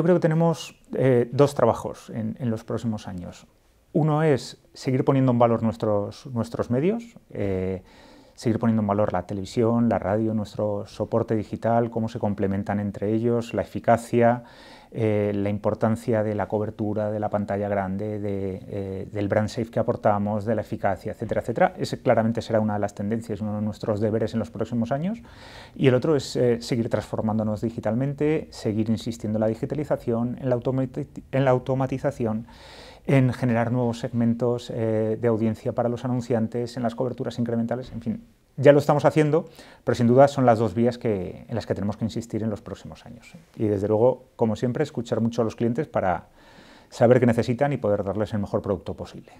Yo creo que tenemos eh, dos trabajos en, los próximos años. Uno es seguir poniendo en valor nuestros, medios, eh, seguir poniendo en valor la televisión, la radio, nuestro soporte digital, cómo se complementan entre ellos, la eficacia, eh, la importancia de la cobertura, de la pantalla grande, eh, del brand safe que aportamos, de la eficacia, etcétera, etcétera. Ese claramente será una de las tendencias, uno de nuestros deberes en los próximos años. Y el otro es eh, seguir transformándonos digitalmente, seguir insistiendo en la digitalización, en la automatización en generar nuevos segmentos de audiencia para los anunciantes, en las coberturas incrementales, en fin, ya lo estamos haciendo, pero sin duda son las dos vías en las que tenemos que insistir en los próximos años. Y desde luego, como siempre, escuchar mucho a los clientes para saber qué necesitan y poder darles el mejor producto posible.